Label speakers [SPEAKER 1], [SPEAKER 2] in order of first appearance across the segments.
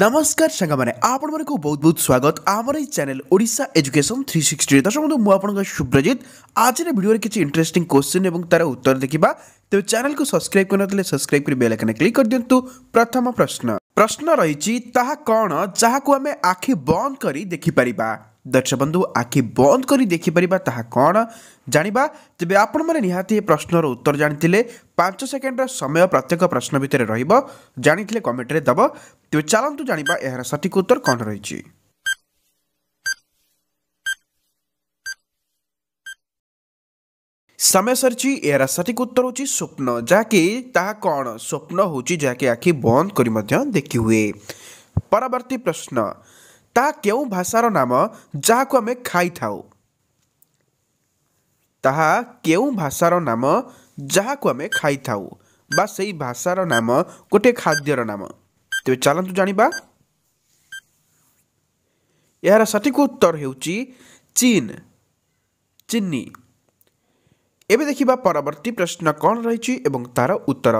[SPEAKER 1] ନମସ୍କାର ସାଙ୍ଗମାନେ ଆପଣମାନଙ୍କୁ ବହୁତ ବହୁତ ସ୍ୱାଗତ ଆମର ଏଇ ଚ୍ୟାନେଲ ଓଡ଼ିଶା ଏଜୁକେସନ୍ ଥ୍ରୀ ସିକ୍ସଟିରେ ଦର୍ଶକ ବନ୍ଧୁ ମୁଁ ଆପଣଙ୍କ ଶୁଭ୍ରଜିତ ଆଜିର ଭିଡ଼ିଓରେ କିଛି ଇଣ୍ଟରେଷ୍ଟିଂ କ୍ୱେଶ୍ଚିନ୍ ଏବଂ ତା'ର ଉତ୍ତର ଦେଖିବା ତେବେ ଚ୍ୟାନେଲକୁ ସବସ୍କ୍ରାଇବ୍ କରିନଥିଲେ ସବସ୍କ୍ରାଇବ୍ କରି ବେଲ୍ ଆଇକନ୍ କ୍ଲିକ୍ କରିଦିଅନ୍ତୁ ପ୍ରଥମ ପ୍ରଶ୍ନ ପ୍ରଶ୍ନ ରହିଛି ତାହା କ'ଣ ଯାହାକୁ ଆମେ ଆଖି ବନ୍ଦ କରି ଦେଖିପାରିବା ଦର୍ଶକ ବନ୍ଧୁ ଆଖି ବନ୍ଦ କରି ଦେଖିପାରିବା ତାହା କ'ଣ ଜାଣିବା ତେବେ ଆପଣମାନେ ନିହାତି ଏ ପ୍ରଶ୍ନର ଉତ୍ତର ଜାଣିଥିଲେ ପାଞ୍ଚ ସେକେଣ୍ଡର ସମୟ ପ୍ରତ୍ୟେକ ପ୍ରଶ୍ନ ଭିତରେ ରହିବ ଜାଣିଥିଲେ କମେଣ୍ଟରେ ଦେବ ତେବେ चलत ଜାଣିବା ଏହାର ସଠିକ୍ ଉତ୍ତର କ'ଣ ରହିଛି समय सर यार सठिक उत्तर हूँ स्वप्न जहाँकि स्वप्न हूँ जहाँकि आखि बंद कर देखी हुए परवर्ती प्रश्न ता के भाषार नाम जहाँ आम खाई थाऊ ତାହା କେଉଁ ଭାଷାର ନାମ ଯାହାକୁ ଆମେ ଖାଇଥାଉ ବା ସେଇ ଭାଷାର ନାମ ଗୋଟିଏ ଖାଦ୍ୟର ତେବେ ଚାଲନ୍ତୁ ଜାଣିବା ଏହାର ସଠିକ ଉତ୍ତର ହେଉଛି ଚୀନ୍ ଚିନି ଏବେ ଦେଖିବା ପରବର୍ତ୍ତୀ ପ୍ରଶ୍ନ କ'ଣ ରହିଛି ଏବଂ ତା'ର ଉତ୍ତର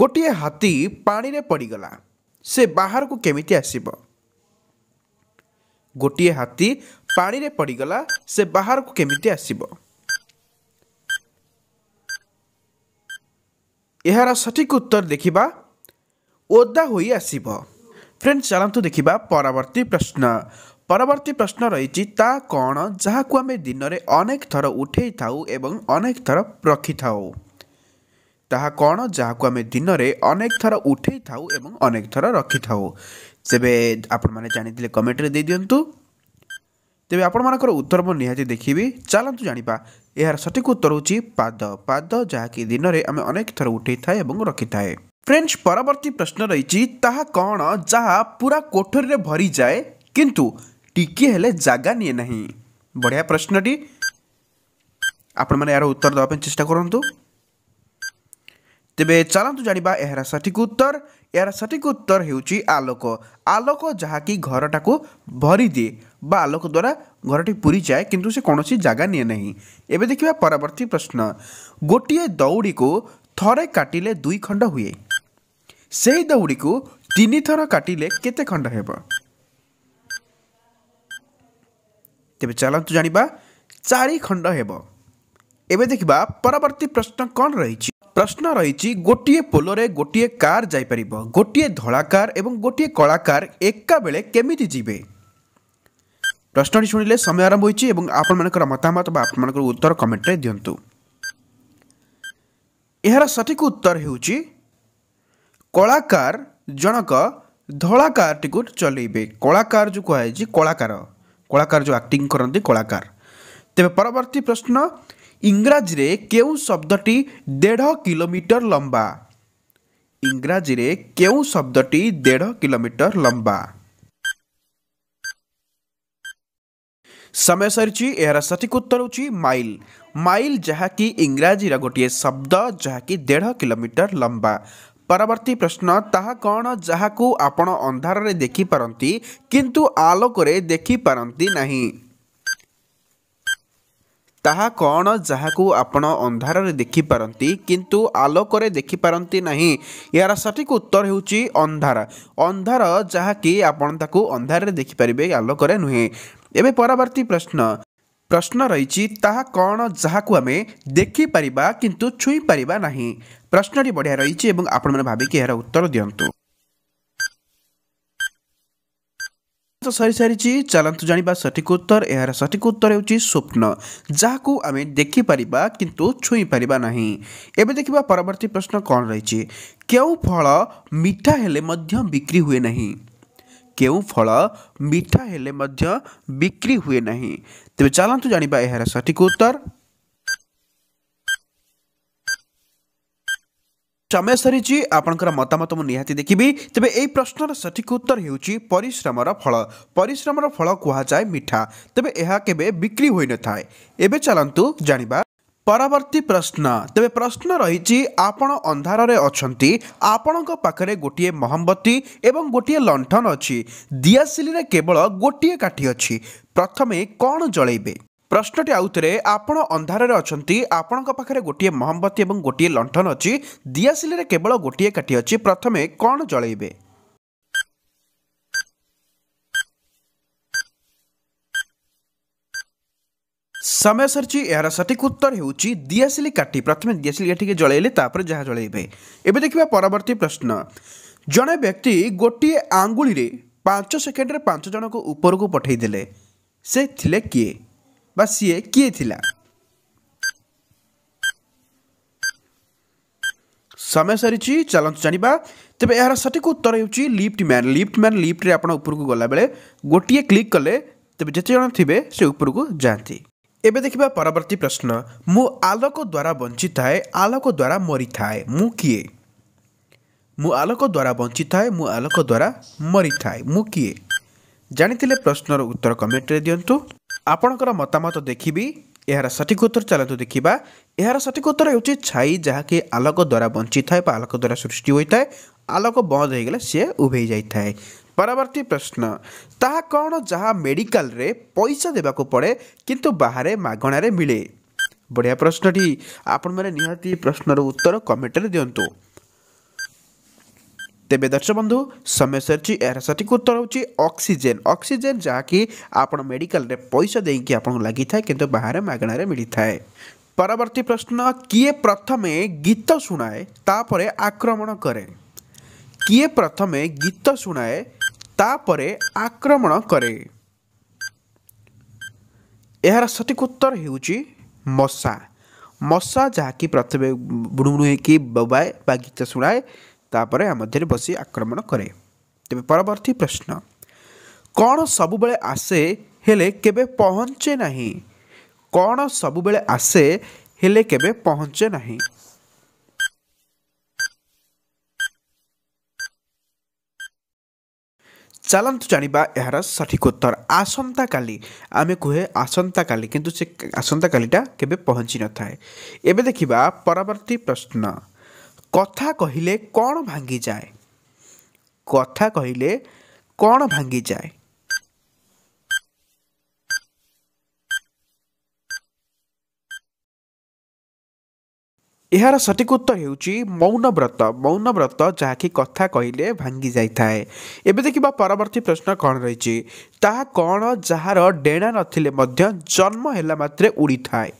[SPEAKER 1] ଗୋଟିଏ ହାତୀ ପାଣିରେ ପଡ଼ିଗଲା ସେ ବାହାରକୁ କେମିତି ଆସିବ ଗୋଟିଏ ହାତୀ ପାଣିରେ ପଡ଼ିଗଲା ସେ ବାହାରକୁ କେମିତି ଆସିବ ଏହାର ସଠିକ ଉତ୍ତର ଦେଖିବା ଓଦା ହୋଇ ଆସିବ ଫ୍ରେଣ୍ଡସ୍ ଚାଲନ୍ତୁ ଦେଖିବା ପରବର୍ତ୍ତୀ ପ୍ରଶ୍ନ ପରବର୍ତ୍ତୀ ପ୍ରଶ୍ନ ରହିଛି ତା କ'ଣ ଯାହାକୁ ଆମେ ଦିନରେ ଅନେକ ଥର ଉଠାଇଥାଉ ଏବଂ ଅନେକ ଥର ରଖିଥାଉ ତାହା କ'ଣ ଯାହାକୁ ଆମେ ଦିନରେ ଅନେକ ଥର ଉଠାଇଥାଉ ଏବଂ ଅନେକ ଥର ରଖିଥାଉ ତେବେ ଆପଣମାନେ ଜାଣିଥିଲେ କମେଣ୍ଟରେ ଦେଇଦିଅନ୍ତୁ ତେବେ ଆପଣମାନଙ୍କର ଉତ୍ତର ମୁଁ ନିହାତି ଦେଖିବି ଚାଲନ୍ତୁ ଜାଣିବା ଏହାର ସଠିକ୍ ଉତ୍ତର ହେଉଛି ପାଦ ପାଦ ଯାହାକି ଦିନରେ ଆମେ ଅନେକ ଥର ଉଠାଇଥାଏ ଏବଂ ରଖିଥାଏ ଫ୍ରେଣ୍ଡସ୍ ପରବର୍ତ୍ତୀ ପ୍ରଶ୍ନ ରହିଛି ତାହା କ'ଣ ଯାହା ପୁରା କୋଠରୀରେ ଭରିଯାଏ କିନ୍ତୁ ଟିକିଏ ହେଲେ ଜାଗା ନିଏ ନାହିଁ ବଢ଼ିଆ ପ୍ରଶ୍ନଟି ଆପଣମାନେ ଏହାର ଉତ୍ତର ଦେବା ପାଇଁ ଚେଷ୍ଟା କରନ୍ତୁ ତେବେ ଚାଲନ୍ତୁ ଜାଣିବା ଏହାର ସଠିକ୍ ଉତ୍ତର ଏହାର ସଠିକ୍ ଉତ୍ତର ହେଉଛି ଆଲୋକ ଆଲୋକ ଯାହାକି ଘରଟାକୁ ଭରିଦିଏ ବା ଆଲୋକ ଦ୍ୱାରା ଘରଟି ପୁରିଯାଏ କିନ୍ତୁ ସେ କୌଣସି ଜାଗା ନିଏ ନାହିଁ ଏବେ ଦେଖିବା ପରବର୍ତ୍ତୀ ପ୍ରଶ୍ନ ଗୋଟିଏ ଦଉଡ଼ିକୁ ଥରେ କାଟିଲେ ଦୁଇ ଖଣ୍ଡ ହୁଏ সেই দৌড়িକୁ ତିନିଥର କାଟିଲେ କେତେ ଖଣ୍ଡ ହେବ ତେବେ ଚାଲନ୍ତୁ ଜାଣିବା ଚାରି ଖଣ୍ଡ ହେବ ଏବେ ଦେଖିବା ପରବର୍ତ୍ତୀ ପ୍ରଶ୍ନ କ'ଣ ରହିଛି ପ୍ରଶ୍ନ ରହିଛି ଗୋଟିଏ ପୋଲରେ ଗୋଟିଏ କାର୍ ଯାଇପାରିବ ଗୋଟିଏ ଧଳା କାର୍ ଏବଂ ଗୋଟିଏ କଳା କାର୍ ଏକାବେଳେ କେମିତି ଯିବେ ପ୍ରଶ୍ନଟି ଶୁଣିଲେ ସମୟ ଆରମ୍ଭ ହୋଇଛି ଏବଂ ଆପଣମାନଙ୍କର ମତାମତ ବା ଆପଣମାନଙ୍କର ଉତ୍ତର କମେଣ୍ଟରେ ଦିଅନ୍ତୁ ଏହାର ସଠିକ୍ ଉତ୍ତର ହେଉଛି कलाकार जनक धलाकार चलेबे कलाकार जो कहुच कलाकार कलाकार जो आक्टिंग करती कलाकार तेज परवर्त प्रश्न इंग्राजी के शब्दी देढ़ कोमीटर लंबा इंग्राजी के शब्दटी देढ़ कोमीटर लंबा समय सर यार सठिक उत्तर हूँ माइल माइल जहाँकि इंग्राजी गोटे शब्द जहाँकि देढ़ किलोमीटर लंबा ପରବର୍ତ୍ତୀ ପ୍ରଶ୍ନ ତାହା କ'ଣ ଯାହାକୁ ଆପଣ ଅନ୍ଧାରରେ ଦେଖିପାରନ୍ତି କିନ୍ତୁ ଆଲୋକରେ ଦେଖିପାରନ୍ତି ନାହିଁ ତାହା କ'ଣ ଯାହାକୁ ଆପଣ ଅନ୍ଧାରରେ ଦେଖିପାରନ୍ତି କିନ୍ତୁ ଆଲୋକରେ ଦେଖିପାରନ୍ତି ନାହିଁ ଏହାର ସଠିକ୍ ଉତ୍ତର ହେଉଛି ଅନ୍ଧାର ଅନ୍ଧାର ଯାହାକି ଆପଣ ତାକୁ ଅନ୍ଧାରରେ ଦେଖିପାରିବେ ଆଲୋକରେ ନୁହେଁ ଏବେ ପରବର୍ତ୍ତୀ ପ୍ରଶ୍ନ ପ୍ରଶ୍ନ ରହିଛି ତାହା କ'ଣ ଯାହାକୁ ଆମେ ଦେଖିପାରିବା କିନ୍ତୁ ଛୁଇଁପାରିବା ନାହିଁ প্রশ্নটি বঢ়িয়া রয়েছে এবং আপনার ভাবিকি এর উত্তর দিন্তু ତ ସରିସାରିଛି ଚାଲନ୍ତୁ ଜାଣିବା ସଠିକ୍ ଉତ୍ତର ଏହାର ସଠିକ୍ ଉତ୍ତର ହେଉଛି ସ୍ୱପ୍ନ ଯାହାକୁ ଆମେ ଦେଖିପାରିବା କିନ୍ତୁ ଛୁଇଁପାରିବା ନାହିଁ ଏବେ ଦେଖିବା ପରବର୍ତ୍ତୀ ପ୍ରଶ୍ନ କ'ଣ ରହିଛି କେଉଁ ଫଳ ମିଠା ହେଲେ ମଧ୍ୟ ବିକ୍ରି ହୁଏ ନାହିଁ କେଉଁ ଫଳ ମିଠା ହେଲେ ମଧ୍ୟ ବିକ୍ରି ହୁଏ ନାହିଁ ତେବେ ଚାଲନ୍ତୁ ଜାଣିବା ଏହାର ସଠିକ୍ ଉତ୍ତର ସମୟ ସରିଛି ଆପଣଙ୍କର ମତାମତ ମୁଁ ନିହାତି ଦେଖିବି ତେବେ ଏହି ପ୍ରଶ୍ନର ସଠିକ୍ ଉତ୍ତର ହେଉଛି ପରିଶ୍ରମର ଫଳ ପରିଶ୍ରମର ଫଳ କୁହାଯାଏ ମିଠା ତେବେ ଏହା କେବେ ବିକ୍ରି ହୋଇନଥାଏ ଏବେ ଚାଲନ୍ତୁ ଜାଣିବା ପରବର୍ତ୍ତୀ ପ୍ରଶ୍ନ ତେବେ ପ୍ରଶ୍ନ ରହିଛି ଆପଣ ଅନ୍ଧାରରେ ଅଛନ୍ତି ଆପଣଙ୍କ ପାଖରେ ଗୋଟିଏ ମହମବତୀ ଏବଂ ଗୋଟିଏ ଲଣ୍ଠନ ଅଛି ଦିଆସିଲିରେ କେବଳ ଗୋଟିଏ କାଠି ଅଛି ପ୍ରଥମେ କ'ଣ ଜଳେଇବେ ପ୍ରଶ୍ନଟି ଆଉଥରେ ଆପଣ ଅନ୍ଧାରରେ ଅଛନ୍ତି ଆପଣଙ୍କ ପାଖରେ ଗୋଟିଏ ମହମବତୀ ଏବଂ ଗୋଟିଏ ଲଣ୍ଠନ ଅଛି ଦିଆସିଲିରେ କେବଳ ଗୋଟିଏ କାଠି ଅଛି ପ୍ରଥମେ କ'ଣ ଜଳେଇବେ ସମୟ ସରିଛି ଏହାର ସଠିକ୍ ଉତ୍ତର ହେଉଛି ଦିଆସିଲି କାଠି ପ୍ରଥମେ ଦିଆସିଲି କାଠିକି ଜଳେଇଲେ ତାପରେ ଯାହା ଜଳେଇବେ ଏବେ ଦେଖିବା ପରବର୍ତ୍ତୀ ପ୍ରଶ୍ନ ଜଣେ ବ୍ୟକ୍ତି ଗୋଟିଏ ଆଙ୍ଗୁଳିରେ ପାଞ୍ଚ ସେକେଣ୍ଡରେ ପାଞ୍ଚ ଜଣଙ୍କୁ ଉପରକୁ ପଠେଇଦେଲେ ସେ ଥିଲେ କିଏ ବା ସିଏ କିଏ ଥିଲା ସମୟ ସରିଛି ଚାଲନ୍ତୁ ଜାଣିବା ତେବେ ଏହାର ସଠିକ୍ ଉତ୍ତର ହେଉଛି ଲିଫ୍ଟ ମ୍ୟାନ୍ ଲିଫ୍ଟ ମ୍ୟାନ୍ ଲିଫ୍ଟରେ ଆପଣ ଉପରକୁ ଗଲାବେଳେ ଗୋଟିଏ କ୍ଲିକ୍ କଲେ ତେବେ ଯେତେ ଜଣ ଥିବେ ସେ ଉପରକୁ ଯାଆନ୍ତି ଏବେ ଦେଖିବା ପରବର୍ତ୍ତୀ ପ୍ରଶ୍ନ ମୁଁ ଆଲୋକ ଦ୍ୱାରା ବଞ୍ଚିଥାଏ ଆଲୋକ ଦ୍ୱାରା ମରିଥାଏ ମୁଁ କିଏ ମୁଁ ଆଲୋକ ଦ୍ୱାରା ବଞ୍ଚିଥାଏ ମୁଁ ଆଲୋକ ଦ୍ୱାରା ମରିଥାଏ ମୁଁ କିଏ ଜାଣିଥିଲେ ପ୍ରଶ୍ନର ଉତ୍ତର କମେଣ୍ଟରେ ଦିଅନ୍ତୁ ଆପଣଙ୍କର ମତାମତ ଦେଖିବି ଏହାର ସଠିକ୍ ଉତ୍ତର ଚାଲନ୍ତୁ ଦେଖିବା ଏହାର ସଠିକ୍ ଉତ୍ତର ହେଉଛି ଛାଇ ଯାହାକି ଆଲୋକ ଦ୍ୱାରା ବଞ୍ଚିଥାଏ ବା ଆଲୋକ ଦ୍ୱାରା ସୃଷ୍ଟି ହୋଇଥାଏ ଆଲୋକ ବନ୍ଦ ହୋଇଗଲେ ସିଏ ଉଭେଇ ଯାଇଥାଏ ପରବର୍ତ୍ତୀ ପ୍ରଶ୍ନ ତାହା କ'ଣ ଯାହା ମେଡ଼ିକାଲରେ ପଇସା ଦେବାକୁ ପଡ଼େ କିନ୍ତୁ ବାହାରେ ମାଗଣାରେ ମିଳେ ବଢ଼ିଆ ପ୍ରଶ୍ନଟି ଆପଣମାନେ ନିହାତି ପ୍ରଶ୍ନର ଉତ୍ତର କମେଣ୍ଟରେ ଦିଅନ୍ତୁ ତେବେ ଦର୍ଶକ ବନ୍ଧୁ ସମୟ ସରିଛି ଏହାର ସଠିକ୍ ଉତ୍ତର ହେଉଛି ଅକ୍ସିଜେନ୍ ଅକ୍ସିଜେନ୍ ଯାହାକି ଆପଣ ମେଡ଼ିକାଲରେ ପଇସା ଦେଇକି ଆପଣଙ୍କୁ ଲାଗିଥାଏ କିନ୍ତୁ ବାହାରେ ମାଗଣାରେ ମିଳିଥାଏ ପରବର୍ତ୍ତୀ ପ୍ରଶ୍ନ କିଏ ପ୍ରଥମେ ଗୀତ ଶୁଣାଏ ତାପରେ ଆକ୍ରମଣ କରେ କିଏ ପ୍ରଥମେ ଗୀତ ଶୁଣାଏ ତାପରେ ଆକ୍ରମଣ କରେ ଏହାର ସଠିକ୍ ଉତ୍ତର ହେଉଛି ମଶା ମଶା ଯାହାକି ପ୍ରଥମେ ବୁଣୁ ହେଇକି ବୋବାଏ ବା ଗୀତ ଶୁଣାଏ ତାପରେ ଆମ ମଧ୍ୟରେ ବସି ଆକ୍ରମଣ କରେ ତେବେ ପରବର୍ତ୍ତୀ ପ୍ରଶ୍ନ କ'ଣ ସବୁବେଳେ ଆସେ ହେଲେ କେବେ ପହଞ୍ଚେ ନାହିଁ କ'ଣ ସବୁବେଳେ ଆସେ ହେଲେ କେବେ ପହଞ୍ଚେ ନାହିଁ ଚାଲନ୍ତୁ ଜାଣିବା ଏହାର ସଠିକ୍ ଉତ୍ତର ଆସନ୍ତାକାଲି ଆମେ କୁହେ ଆସନ୍ତାକାଲି କିନ୍ତୁ ସେ ଆସନ୍ତାକାଲିଟା କେବେ ପହଞ୍ଚିନଥାଏ ଏବେ ଦେଖିବା ପରବର୍ତ୍ତୀ ପ୍ରଶ୍ନ କଥା କହିଲେ କ'ଣ ଭାଙ୍ଗିଯାଏ କଥା କହିଲେ କ'ଣ ଭାଙ୍ଗିଯାଏ ଏହାର ସଠିକ ଉତ୍ତର ହେଉଛି ମୌନ ବ୍ରତ ମୌନ ବ୍ରତ ଯାହାକି କଥା କହିଲେ ଭାଙ୍ଗି ଯାଇଥାଏ ଏବେ ଦେଖିବା ପରବର୍ତ୍ତୀ ପ୍ରଶ୍ନ କ'ଣ ରହିଛି ତାହା କ'ଣ ଯାହାର ଡେଣା ନଥିଲେ ମଧ୍ୟ ଜନ୍ମ ହେଲା ମାତ୍ରେ ଉଡ଼ିଥାଏ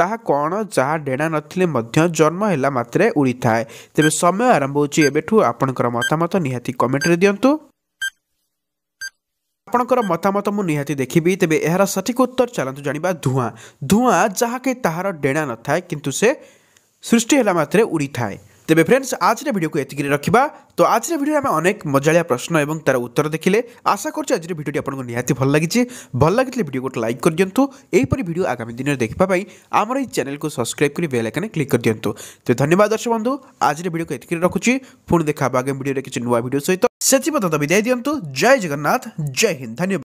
[SPEAKER 1] ତାହା କ'ଣ ଯାହା ଡେଣା ନଥିଲେ ମଧ୍ୟ ଜନ୍ମ ହେଲା ମାତ୍ରେ ଉଡ଼ିଥାଏ ତେବେ ସମୟ ଆରମ୍ଭ ହେଉଛି ଏବେଠୁ ଆପଣଙ୍କର ମତାମତ ନିହାତି କମେଣ୍ଟରେ ଦିଅନ୍ତୁ ଆପଣଙ୍କର ମତାମତ ମୁଁ ନିହାତି ଦେଖିବି ତେବେ ଏହାର ସଠିକ୍ ଉତ୍ତର ଚାଲନ୍ତୁ ଜାଣିବା ଧୂଆଁ ଧୂଆଁ ଯାହାକି ତାହାର ଡେଣା ନଥାଏ କିନ୍ତୁ ସେ ସୃଷ୍ଟି ହେଲା ମାତ୍ରେ ଉଡ଼ିଥାଏ ତେବେ ଫ୍ରେଣ୍ଡସ୍ ଆଜିର ଭିଡ଼ିଓକୁ ଏତିକିରେ ରଖିବା ତ ଆଜିର ଭିଡ଼ିଓରେ ଆମେ ଅନେକ ମଜାଳିଆ ପ୍ରଶ୍ନ ଏବଂ ତା'ର ଉତ୍ତର ଦେଖିଲେ ଆଶା କରୁଛି ଆଜିର ଭିଡ଼ିଓଟି ଆପଣଙ୍କୁ ନିହାତି ଭଲ ଲାଗିଛି ଭଲ ଲାଗିଥିଲେ ଭିଡ଼ିଓ ଗୋଟେ ଲାଇକ୍ କରିଦିଅନ୍ତୁ ଏହିପରି ଭିଡ଼ିଓ ଆଗାମୀ ଦିନରେ ଦେଖିବା ପାଇଁ ଆମର ଏହି ଚ୍ୟାନେଲକୁ ସବସ୍କ୍ରାଇବ୍ କରି ବେଲ୍ ଆଇକନ୍ କ୍ଲିକ୍ କରିଦିଅନ୍ତୁ ତେବେ ଧନ୍ୟବାଦ ଦର୍ଶକ ବନ୍ଧୁ ଆଜିର ଭିଡ଼ିଓକୁ ଏତିକିରେ ରଖୁଛି ପୁଣି ଦେଖା ହେବ ଆଗାମୀ ଭିଡ଼ିଓରେ କିଛି ନୂଆ ଭିଡ଼ିଓ ସହିତ ସେଥି ପର୍ଯ୍ୟନ୍ତ ବିଦାୟ ଦିଅନ୍ତୁ ଜୟ ଜଗନ୍ନାଥ ଜୟ ହିନ୍ଦ ଧନ୍ୟବାଦ